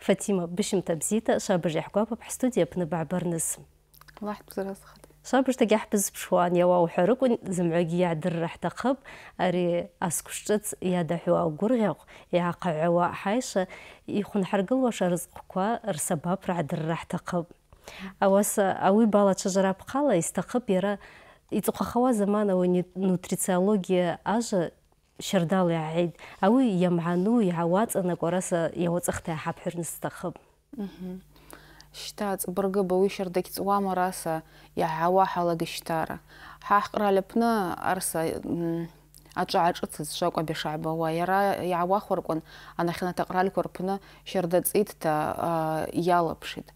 فاتيما بشمتة بزيتة شابر جي حكوابة بحستوديا بنبع برنس واحد بزرس خد شابر تجي حبز بشوان يوا وحرق زمعقي يعدر رح تقب أري أسكشتت يا حوا وقرغيق يا قعوا حايشة يخون حرقل وش رزقكوا رسباب رعدر رح تقب أوس أوي بالا شجرة بقالة يستقب يرا يرى يتقخوا زمان ونوتريциология أجا шьардал иааҳаит ауи иамҳану иҳауаҵанакуараса иауаҵахта иҳаԥхьарны сҭахып шьҭа аҵбыргыба уи шьарда кьҵуама араса иаҳауа ҳалагышьҭара ҳаҳҟра алыпны арса аҿааҿыцыз шакәаб ишаабауа иара иаауахәаркуан анахьанаҭаҟралқәа рпны шьарда ҵитта иалаԥшит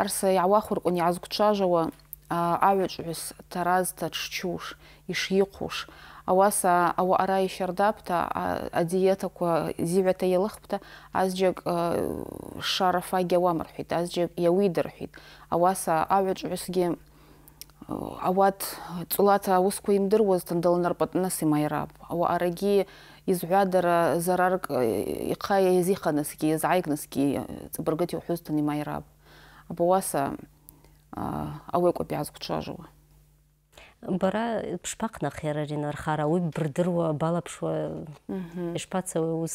арса иаауахәаркуан иаазгәцәажәауа аҩаҿҳәыс таразҭаҿчуш, ишихәуш, ауаса ауаара ишьардапта, адиетақәа зиҳәата иалыхпта, азџьак шарафагь ауам рҳәит, азџьак иауид рҳәит. Ауаса аҩаҿҳәысгьы ауат ҵулата аусқәа имдыруазтан далнарпатнас имаирап. Ауаарагьы изҳәадара зарарк э, ихаа иазиханасгьы, иазааигнасгьы ҵабыргыт иуҳәозтан имаирап. Абауаса ауекәап иаазхәҽражуа бара бшԥаҟнахиарарин архара ауи ббырдыруа балаԥшуа а аус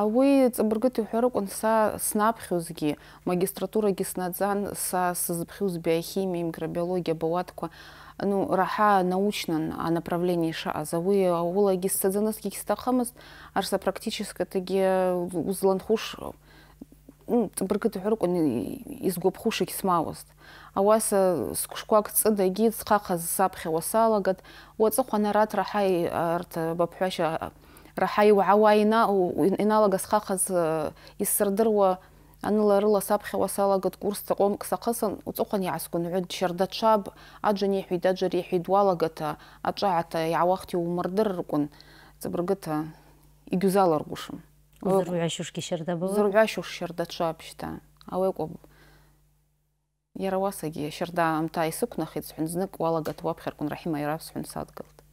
ауи ҵабыргыта иҳәарыкәын са снаԥхьозгьы магистратура снаӡан са сызбхьуз биохимия микробиология абауадқәа ну раха научнан анаправление ишаъаз ауи ауылагьы сцаӡанысгьы гьсҭахымызт арса практическатагьы узланхуш بركت حرق أن يسقب خوشك سماوست أواس سكشكواك تصد يجي تسقاقز سابخي وصالة قد وتسقوا نرات رحاي أرت ببحشة رحاي وعواينا وإنالة سقاقز يسردروا أنا لرلا سابخي وصالة قد كورس تقوم كسقصن وتقن يعسكن عد شردت شاب أجني حيد أجري حيد والقت أجعت يعوختي ومردركن تبرقتها يجوزال أرقوشم უზრუაშურში შერდა ბოლო უზრუაშურში შერდა ჩაბშთა აუ ეკო ერავასაგი შერდა ამ თაისუკნახი ძვენზნა ყალაგათ ვაფხერკუნ რაჰიმა ერავსუნ სადგალთ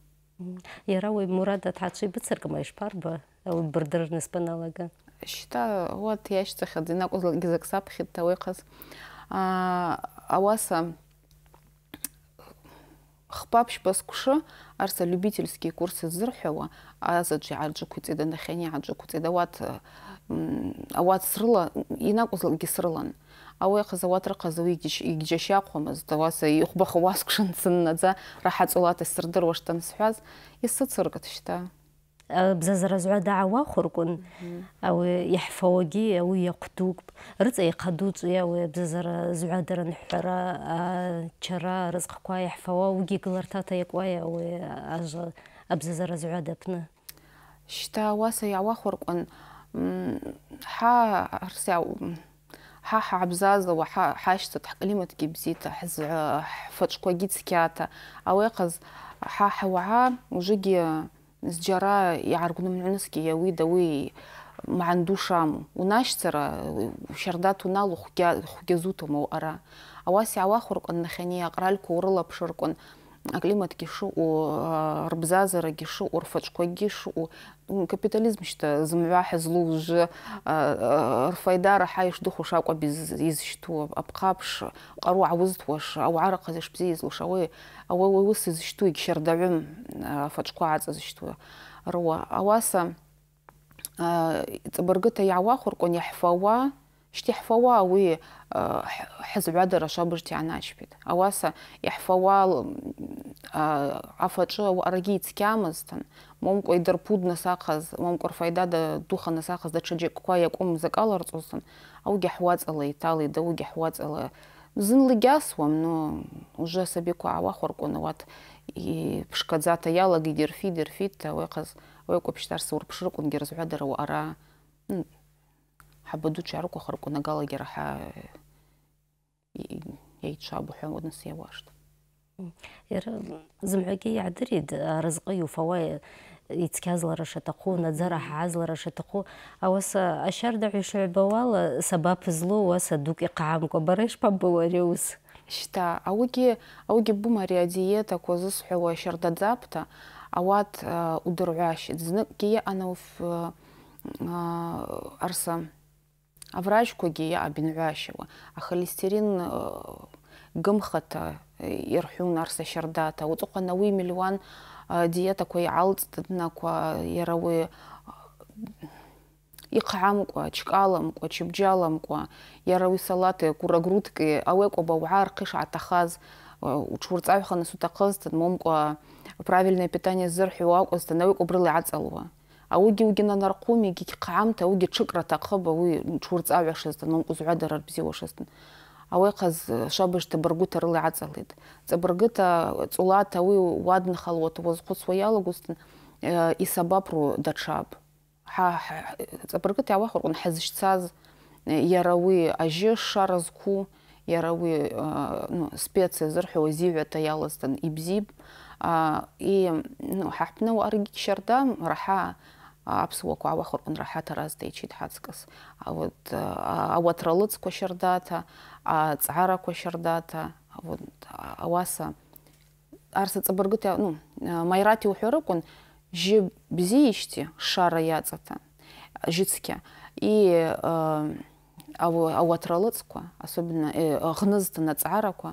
ერავე მურადა თაცი ბცერკმეშ ფარბა აუ ბრდერნეს პანალაგა შთა ვათიაშ წახადინა ყოლგიზაკსაფხი თავეხას აა ავასამ хпапш баскуша арса любительские курсы а зырхуа азаджи аджикуцеда нахени аджикуцеда ват ауат срыла инакузлги срылан ауе хазаватра хазуи рахат даваса ихбахуаскшын сыннадза рахацулата и схаз исыцыргат считаю бзазразгӏва дгӏауахвырквын ауи йхӏфауагьи ауи йакъвдукпӏ рыцӏа йхъадучӏви ауи бзазара згӏвадара нхӏвара чара рызкъква йхӏфауа ауигьи гылартата йакӏуай ауи ажва абзазара згӏвада апны щта ауаса йгӏауахвырквын хӏа хӏа хӏгӏабзазауа хӏащтата хӏклиматгьи бзита хӏфачӏвквагьи цкьата ауи ахъаз хӏа хӏуагӏа ужвыгьи زجاره یه یارگونم نمی نسکه یه وی دا وی معندوشم و نشتره و شرداتو نالو خوگزوتو مواره واسه اواخر کن نخینیه قرار که ورله بشه климат кишу у рбзазара кишу урфачко кишу у капитализм что замвяхи злу уже рфайдара хайш духу шаква без изшту апхапш ару авузт ваш ау арака зеш бзи излу шауи ау ау ус изшту и кишардавен фачко аца зашту руа аваса ца баргата яуа хуркон яхфауа اشتحفوا وي حزب عدد رشاب اجتعنا اشبت اواسا يحفوا عفاتش او ارقية تكامز مومك او ادر بود نساقز مومك او رفايدا دا دوخة نساقز دا شجي كوا يك او مزاق الله رتوز او جحواتز الله يتالي دا او جحواتز الله زين اللي جاس وام نو وجه سبيكو عوا خورقو نوات بشكادزات ايالا قيدير فيدير فيد او ايقز او ايقو بشتار سور بشركو نجير زبعدر او ارا ҳабаду чарку харкунагалагер ҳа иеиҿшабо ҳәа нас иауашт иара رزقي иаҳдырит يتكازل رشتقو ицқьазлара عزل رشتقو ҳаазлара шаҭаху ауаса ашьардаҳәа ишыҩбауала сабаԥ злоу ауаса дук иҟаамкәа бара ишԥаббауа ари аус шьҭа ауигьы ауигьы ббум ари адиетақәа зысҳәауа шьардаӡапта ауат удырҳәашьит а врачкуги абинвашева а холестерин э, гымхата э, ирхун арса шардата уцуқана уи миллион диета кой алцтнаква яравы э, иқамква чкаламква чибжаламква яравы салаты курагрутки ауекоба уар қиш атахаз учурцавхана сутахаз момква правильное питание зырхи уакуста навик убрыла ацалва аугьы угьы нанарҟәыми гьикьҟаамҭа аугьы ҽыкра аҭахып ауи ҽурҵаҩашазтын умкәыз ҳәадара рбзиауашазтын ауеихаз шабыжта баргыта рыла иаҵалеит ҵабыргыта ҵулата ауи уадынхалуа уазхәыцуа иалагозтын исабапру даҽаб ҵабыргыта иауахыркәын ҳазышьцаз иара уи ажьы шара зқәу иара уи специа зырҳәауа зиҩата иалазтын ибзиб и ну хапнау арги шьарда раха аԥсуақәа ауахырҟан раҳаҭаразда ичит А вот шердата, а шьардата шердата, а вот ауаса а а а арсаҵабыргыта ну э, маирати уҳәарыкәын жьы бзиишьти шара иаҵата жьыцқьа и э, ауаҭралыҵқәа особенно э, а аҵаарақәа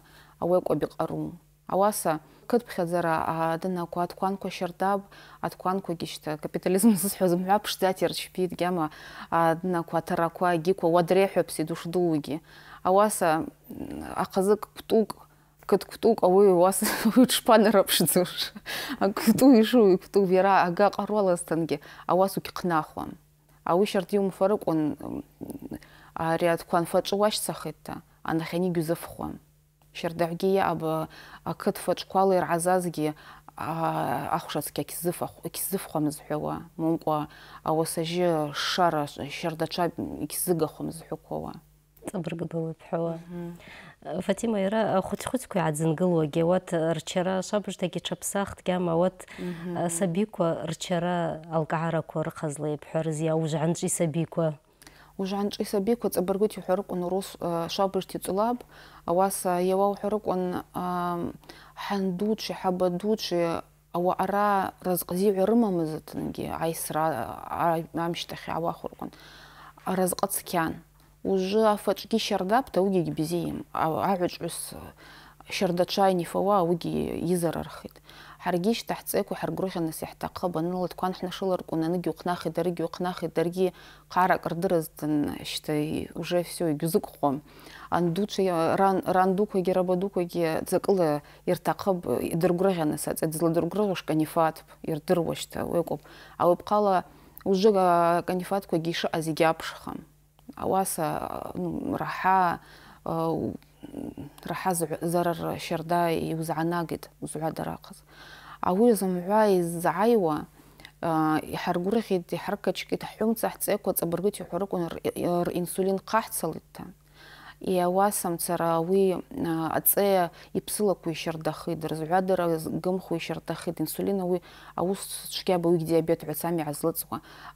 кобик арум. ауаса кыдԥхьаӡара адынақәа аткәанқәа шьардап аткәанқәагьы шьҭа капитализм зысҳәоз мҳәа ԥшӡаҭер шьԥит гьама адынақәа аҭарақәа агьиқәа уадреҳәаԥси душдуги ауаса аҟазык ктук кыткутук ауи уас уҽпанарыԥшӡош акуту ишу икуту иара ага ҟаруласҭангьы ауас угьҟнахуам ауи шьард иумфарыкәын ари аткәанфаҿы уашьцахеит та анахьани гьузыфхуам шьардагьгьы иааб ақыҭфаҿқәала ирҳазазгьы ахәшацқьа егьсзыфхуам зҳәауа момкәа ауасажьы шара шьардаҽа егьсзыгахуам зҳәақәауа ҵабыргдоуп ҳәауа э, фатима иара э, хәыц-хәыцқәа иаадзынгылуагьы ауат э, рчара шабыждагьы иҽаԥсахтгьы ама ауат сабиқәа рчара алкаарақәа рыҟазлеип ҳәарыз иаужә анҵәи сабиқәа ужанчӏисаби квацӏабыргут йхӏварыквын урус швабыжта йцӏолапӏ ауаса йауа ухӏварыквын хӏандучи хӏабадучи ауаъара разкъзигӏва рымамызтынгьи айсра амщтахь гӏауахвырквын разкъа цкьан ужвы афачӏвгьи щардапӏта ауыгьи гьбзийым агӏвычӏвгӏвыс щардачайни фауа ауги изарархит. Ҳаргьы ишьҭаҳҵеқәа ҳаргәырӷьан иаҳҭаххап анылатә қәан ҳнашыларкәын аныкгьы уҟнахит даргьы уҟнахит даргьы ҟарак рдырызтын шьҭа уже все игьузықәхом андуцәа рандуқәагьы рабадуқәагьы ҵакыла ирҭахып идыргәырӷьаныс аҵа дызладыргәырӷьош канифатп ирдыруа шьҭа уекәуп ауапҟала уже канифаткәагьы ишыҟаз егьаԥшхам ну, раха, راح زرر شردا يوزع ناقد وزع دراقص عوي زمعواي زعايوا آه، يحرقوا رخيد حركة شكيت حوم تحت سيكو تبرقيت يحرقون إنسولين قاح سلطة يا واسم ترى وي أتسي آه، يبسلك وي شردا خيد رزعوا درا قم خوي شردا خيد إنسولين وي أوس أبو وي ديابيت عسامي سوا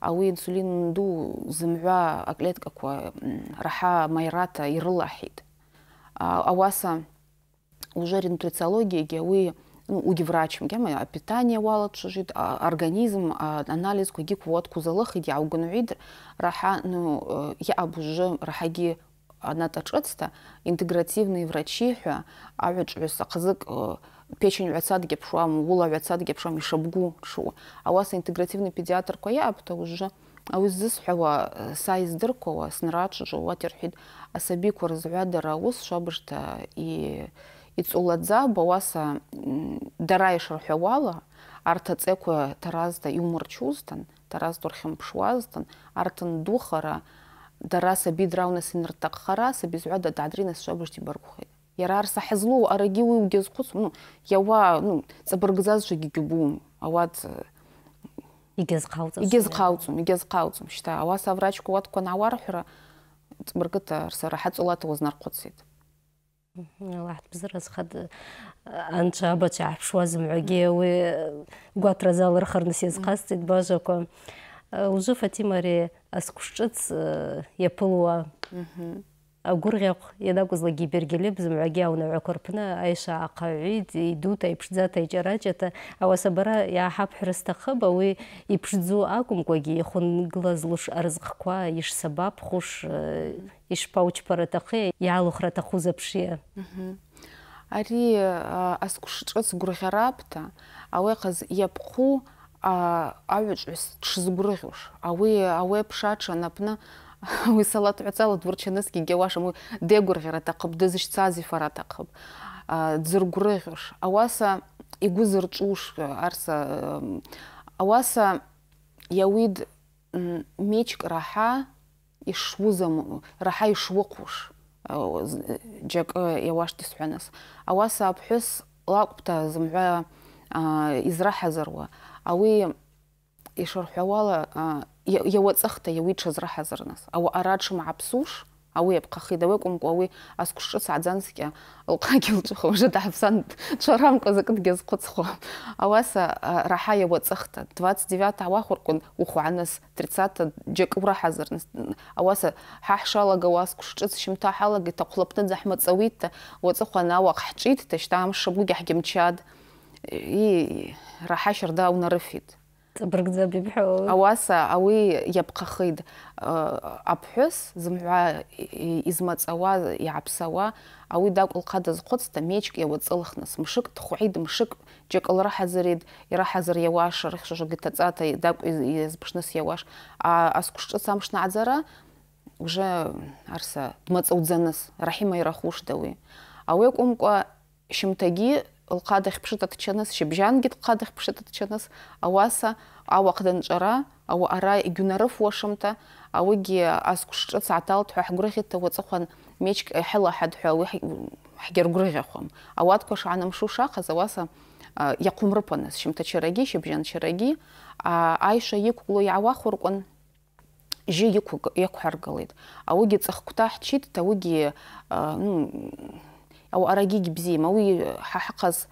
أوي إنسولين دو زمعوا أكليتك أكوا رحا ميراتا يرلا حيد ауаса а уже нутрициология уи ну, уги врачым кем а питание уалат шижит а организм а анализ куги куот кузалых иди аугунуид раха ну э, я абужы рахаги она тачыцта интегративные врачи а ведь же кызык э, печень вяцадге пшуам ула вяцадге пшуам и шабгу шу а у вас интегративный педиатр кое а потому что ауи ззысхӏвауа э, са йыздырквауа сынрачважвауа тирхӏвитӏ асабиква рызгӏвадара уыс и йцӏуладза бауаса дара йшырхӏвауала арт ацӏайква таразда йумырчузтын таразта урхьымпшуазтын артын духара дара саби драунас йныртахъхара саби згӏвада дгӏадринас швабыжта йбаргвхитӏ йара арса хӏызлу араги уи угьазхъвыцум ну йауа ну цӏабыргзазшвагьи гьубум ауат э, игез игез игез игезқауҵым игезқауҵым игезқауҵым шьҭа ауаса аврачқәа уаткәан ауарҳәра ҵбыргыта сара ҳаҵулата узнархәыцит Аллаҳ бзыразхад э, анцәа абацәа иаҳԥшуа зымҩагьы уи э, гәаҭразы алырхарныс иазхасҵеит бажақәа э, уже фатима ари азқәшҿыц иаԥылуа гургъекъу янакӏвызлакӏгьи йбергьальы бзымгӏвагьи аунагӏва корпны айшва гӏахъагӏвитӏ йдута йпшдзата йчӏарачӏата ауаса бара йгӏахӏапхӏвра стахъыпӏ ауи йпшдзу акӏвымкӏвагьи йхвынгылазлуш арзкъква пауч э, йшпаучпаратахъи я апшйа ари э, асквш шӏыц гвыргъьарапӏта ауи ахъаз йапхъу агӏвычӏвгӏвыс дшызгвыргъьуш ауи ауи апша атшанапны уй салат уцала дворчаныскиге ваша уи дегургъиратахъыпӏ А дзыргурыгъьуш ауаса игвы зырчӏвуш э, арса я ауаса йауид мечкӏ рахӏа йшуызам рахӏа йшуыхъуш э, э, джьакӏы йауашта йсхӏваныс из апхӏвыс лакӏвпӏта зымгӏва йзрахӏазыруа ауи йшырхӏвауала иауаҵахта иауиҽыз нас ауа араҽымаҳаԥсуш ауи апхахид ауи ауи асқәш ҿыц лҟагьы лҿыхуа даҳаԥсан раҳа двадцать девятый ауаса ҳа ҳшалагауа шьымҭа ҳмаҵауитта и ауаса ауи иапхъахитӏ апхӏвыс зымгӏва йызмацӏауа йгӏапсауа ауи дакӏв лхъа дазхъвыцта мечкӏ йауацӏылхныс мшыкӏ дхвгӏитӏ мшыкӏ джьакӏыл рахӏазыритӏ йрахӏазыр йауаш рыхьшважвага йтацӏата дакӏв йазпшныс йауаш а шӏыц амшна гӏадзара уже арса дмацӏаудзаныс рахӏима йрахушда ауи ауи акӏвымкӏва щымтагьи лхъадахь пшыта дчаныс щыбжьангьи лхъадахь пшыта дчаныс ауаса ауахъда нчӏвара ауаъара йгьунарыфуашымта ауыгьи асквш шӏыц гӏаталтӏ хӏва хӏгвыргъьитӏта уацӏыхъван мечк хӏылахӏатӏ хӏва ауи хӏгьаргвыргъьахуам ауатква шгӏанамшу шахъаз ауаса ну أو أراجيج بزيما وي حقز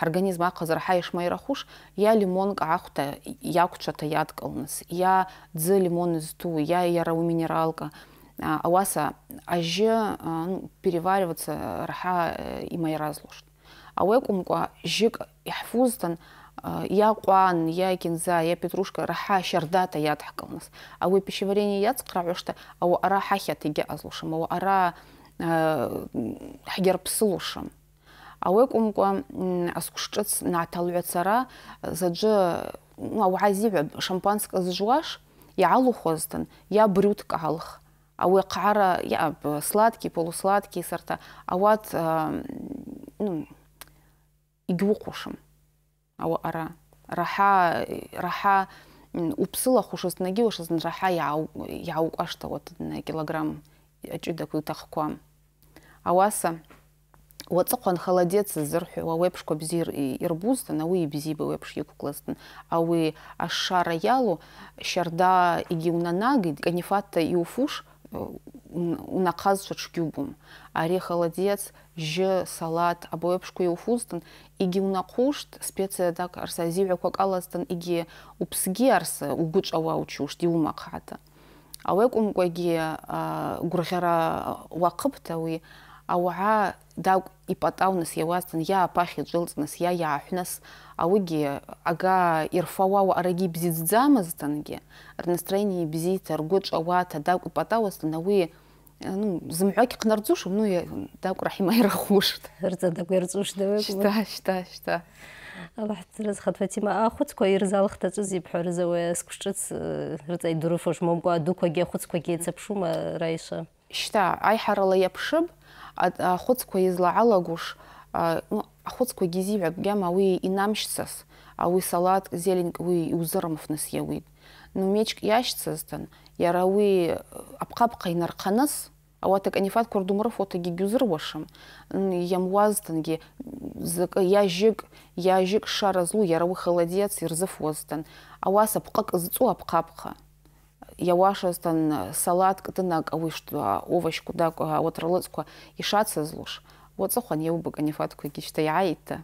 организм ақызыр хайышмайра хуш я лимон ахта якучата ядкалныс я дзы лимон изту я ярау минералка ауаса ажы перевариваться э, раха э, и майразлуш ауекумква жик ихфузтан э, я куан я кинза я петрушка раха шардата ядхкалныс ауе пищеварение яцкраушта ау ара хахя тиге азлушым ау ара ҳгьарԥсылушам ауаҩ акәымкәа азқәшҿыц нааҭалҩат сара заҿы я зиҳәа шампанск зжуаш иаалухуазтын иа брютк алх ауи ахъара сладкий полусладкий сарта ауат э, игьуыхъушым ауаъара раҳа раҳа уԥсылахушызтынгьы уашазын вот на килограмм аҷыдақәа э, итахқәа ауаса холодец уацӏыхъван холодецыз зырхӏва ауепшква на йырбузтын ауи йбзиба уепш а ауи ашшара роялу щарда йгьунанагитӏ канифатта уфуш э, унахъазшва тшгьубум ари холодец жьы салат абауепшква йуфузтын специя так арса зигӏваква кӏалазтын йгьи упсги арса угвычӏвауа учуштӏ йумахъгӏата ауи акӏвымкӏвагьи э, гвыргъьара уахъыпта ауи ауа და იპატავნეს ევასთან я пахი ძილწნეს я яхнес ауги ага ирфауа арги бзидзамазтанге настроение бзит аргучавата და იპატავოსთან ვი ну змхаки кнарцуш ну я так рахима ирахуш рца так ирцуш деве шта шта э, шта ალბათ ეს ხათვეთიმა ახოც ქო ირზალხთა წუზი ფორზე ესკუშჭც რწაი დუროფოშ მომკვა დუქო გეხოც ქო გეცებშუმა რაიშა შტა აი ხარალა იაფშუბ ахәыцқәа излаалагәыш ахәыцқәа гьизиҳәап гьама ауи а ауи салат зелень уи иузырымфныс иауит ну мечк иашьцазтын иара ауи э, апҟапҟа инархъаныс ауат аканифатква рдумрыфуатагьы гьузыруашым иамуазтынгьы закӏы йажьыг йажьыг шара злу иара ауи холодец йырзыфуазтын вас апҟак зцӏу апхъапхъа яуашастан салат кытынак авышта овощ куда и ишаца злуш вот цохан еубык анифатку кичта яайта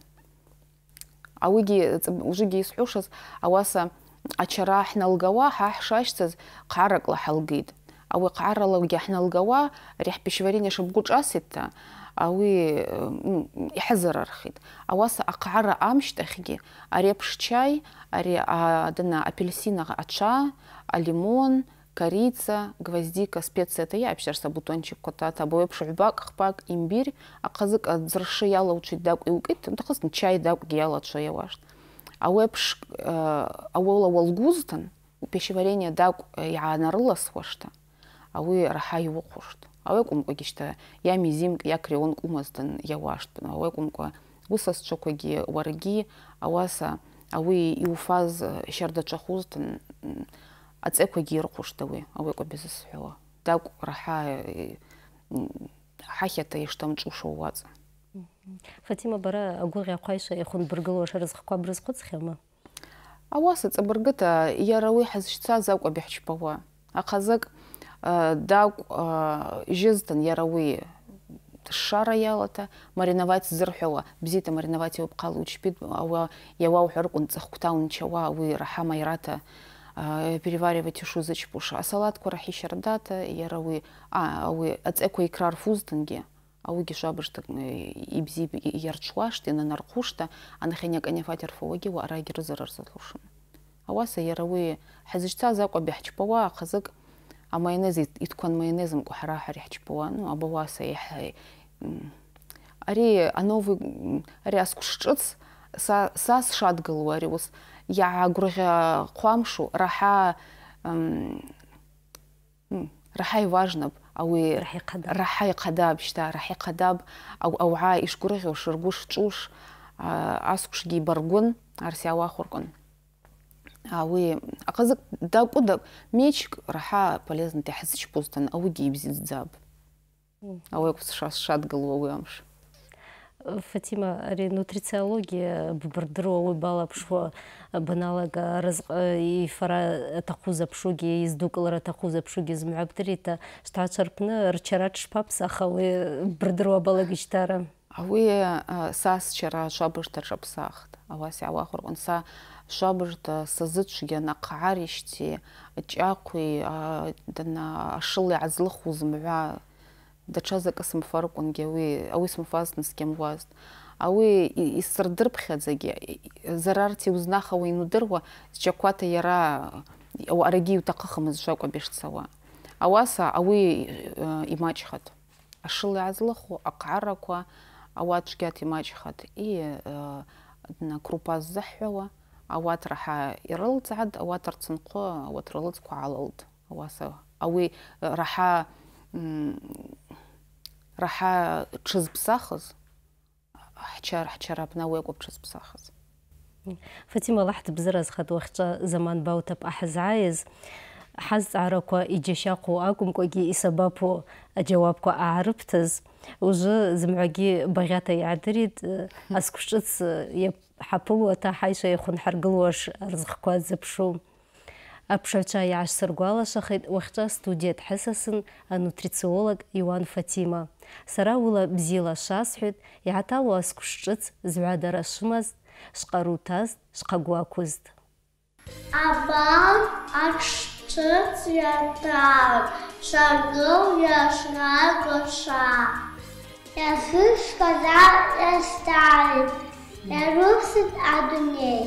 ауиги ужиги исхушас ауаса налгава хналгава хахшашцаз қаракла халгид ауи қаралаги хналгава рих пешварине э, архит ауи иҳзарархит ауаса ақъара амштахьги ари а ари дана апельсина ача, а лимон, корица, гвоздика, специи это я общарса бутончик кота табо бак хпак имбирь, а казык зрши яла учить дак и укит, ну так чай дак гиала чо я ваш. А уэпш э, ауэла волгузтан, пищеварение дак я нарыла свошта, а вы раха его хошт. А вы кумко гишта, я мизим, я креон кумаздан я вашт, а вы кумко высос чокоги варги, а васа, а вы и уфаз э, щерда чахуздан, аҵеқәагьы ирхәышт ауи ауи акәаб изысҳәауа раҳа ҳахьата иштамҿушо уаҵа фатима бара агәыӷь ахәаишәа ихәынбыргылуаша рызхқәа брызхәыцхьама ауаса ҵабыргыта иара уи ҳазшьцаз акәаб иаҳчпауа ахазак дакә жьызтын иара уи шара ялата мариновать зырҳәауа бзита мариновать иуп ауа иауа уҳәарыкәын унчауа Э, переваривать шузы чепуша. А салат курахи шардата, рауи, а, ауи, ацеку икрар так ауги бзи ибзи ярчуашты, на нархушта, а нахиняк аняфатер фуаги, ва араги рызарар затлушим. Ауаса ярауи хазичца заква а хазык, а майонез иткан майонезом кухарахар яхчпава, ну, абаваса яхай. Ари, а новый, ари аскушчыц, са, са я раха, рахай рахай рахай важно, а кадаб, кадаб, что ягургъя а рахӏа рахӏа йважнапӏ ауи рахӏа йхъадаб щта рахӏа йхъадаб аугӏа йшгвыргъьуш ргвы шчӏвуш асквшгьи йбаргвын арси ауахвыркӏвын ауи ахъазакӏ дакӏвыдапӏ мечкӏ рахӏа полезныта йхӏзычпузтын ауыгьи йбзидздзапӏ ауи акӏвсша сшадгылу головы амш фатима ари э, нутрициология ббрдро э, уйбала пшо э, баналага разг и фара тахуза пшуги издукалра тахуза пшуги змюабдрита штачарпны рчарат шпапс ахалы ббрдро балагичтара ауи сас чара шабыштар шапсахт аваси ауахургон са шабыжда сазыцәгьан аҟааришьҭи ҷахәи дана ашыла иаазлыхуз мҳәа даҽазак асымфаркәынгьы ауи ауи смафазтын сгьамуазт ауи исырдырԥхьаӡагьы зарарц иузнахауа инудыруа зчақәата иара арагьы иуҭахыхымыз шакәаб ишцауа ауаса ауи имаҷхат ашыла иаазлыху аҟарақәа ауат цәгьата имаҷхат и крупа ззаҳҳәауа ауат раҳа тад ауат рцынхъвы ауат рлыцқва гӏалылтӏ ауаса ауи раҳа раҳа ҽызԥсахыз ҳчар ҳчара бнауегәа бҽызԥсахыз фатима лаҳ дбзыраз хат уахьҿа заман бауҭап аҳзааиз ҳазҵаарақәа иџьашьахәу акәымкәагьы исабаԥу аџьауапқәа аарыбҭаз уже зымҩагьы багъьата иаадырит асқәшҿыц ҳаԥылуаҭа ҳаишәа ихәынҳаргылуаш рзыхқәа зыԥшу Аԥшаҩцәа иаашсыргәалашахеит уахьҿа студиатә а нутрициолог Иван Фатима. Сара ула шас хет, иҳаҭалу уас күшчыц зҩадара шымаз, шҟаруҭаз, шҟагәақәызт. Абан ашҿыц иаҭалан, шагыл иашрагоша. Иазышказал иасталит, иарыԥсит адуней.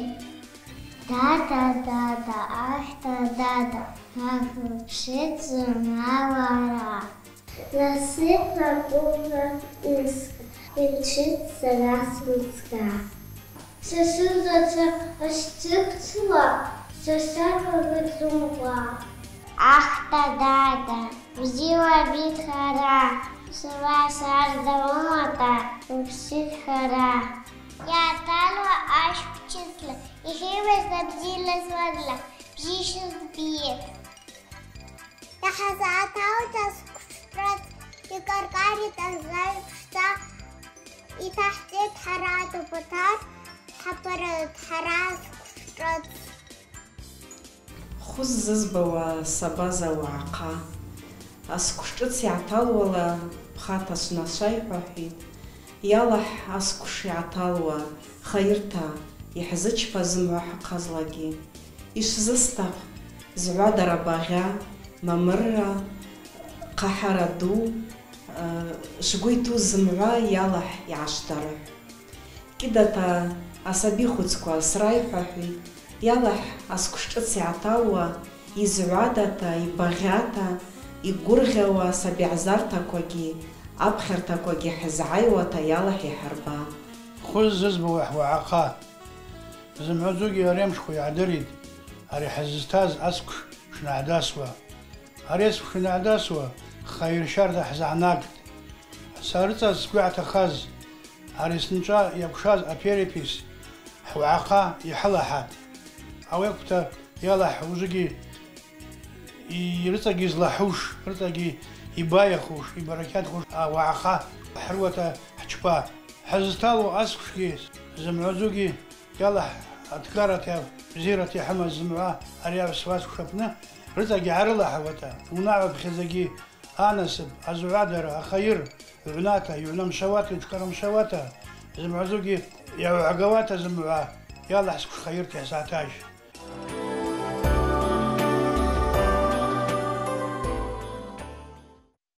Да-да-да-да, ах да-да-да, Как кружится на ворах. Насыпа губа низко, И мчится нас все Сосудится остыкло, Сосапа вытрумба. Ах да-да-да, взяла битхара, Сова у всех хара. Я тала аж птица, ჟირს და ბილას ვარლა ჟიშს ბიე და ხაზათაო დას კუფრად იკარკარი და ზაიფშა იტახტე თარადო ბოთარ თაპარ თარას კუფრად ხუზზს ბოა საბაზა ვაყა ას კუშტუც ათალვალა ხათასუნა შაიფაჰი იალა ას კუში ათალვა ხაირთა иаҳзычҳаз мҳәа ҳахъазлагьы, ишзыстах зҳәадара баӷьа, мамырра, ҟаҳара ду, шгәы иҭәыз зымҳәа иалаҳ иаашдара. Кидата асаби хәыцқәа сраиҳәаҳәи, иалаҳ асқәш ҿыц иааҭауа, изҳәадата, ибаӷьата, игәырӷьауа асаби ҳзарҭақәагьы, аԥхьарҭақәагьы ҳзааиуата иалаҳ иҳарба. хز زموح وعقا Изымҳәаӡогьы ари амшқәа иаҳдырит, ари ҳзызҭаз ацкә шнаҳдасуа. Ари ацкә шнаҳдасуа, хаиршьарда ҳзаҳнагт. Сарыҵас сгәы иаҭахаз, ари сынцәа иакәшаз аперепис ҳуааха иҳалаҳат. Ауекәта иалаҳҳәузгьы рыҵагьы злаҳуш, рыҵагьы ибаиахуш, ибарақьатхуш ауааха ҳруата ҳчпа. ҳзызҭало ацкәшгьы зымҳәаӡугьы иалаҳ أذكرت زيرة حما الزمرة أرياب سواس وشبنا رتاقي عرلا حوتا ونعب خزاقي أنسب أزعادر أخير يعناتا يعنا مشواتا يتكرم مشواتا زمعزوقي يا عقواتا زمعا يلا حسك خيرتي ساتاش